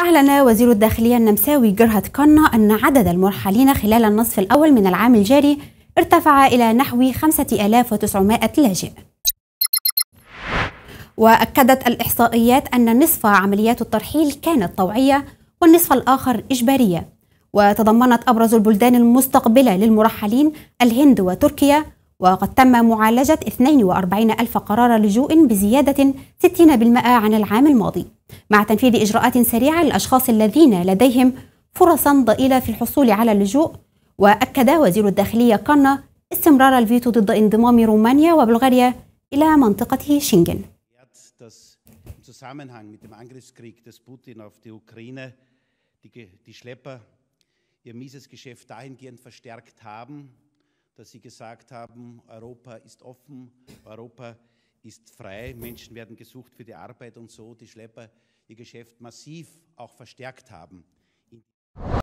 أعلن وزير الداخلية النمساوي جرهت كنا أن عدد المرحلين خلال النصف الأول من العام الجاري ارتفع إلى نحو 5900 لاجئ وأكدت الإحصائيات أن نصف عمليات الترحيل كانت طوعية والنصف الآخر إجبارية وتضمنت أبرز البلدان المستقبلة للمرحلين الهند وتركيا وقد تم معالجة 42 ألف قرار لجوء بزيادة 60% عن العام الماضي مع تنفيذ إجراءات سريعة للأشخاص الذين لديهم فرصا ضئيلة في الحصول على اللجوء وأكد وزير الداخلية كانا استمرار الفيتو ضد انضمام رومانيا وبلغاريا إلى منطقة شنغن die Schlepper ihr mieses Geschäft dahingehend verstärkt haben, dass sie gesagt haben, Europa ist offen, Europa ist frei, Menschen werden gesucht für die Arbeit und so die Schlepper ihr Geschäft massiv auch verstärkt haben.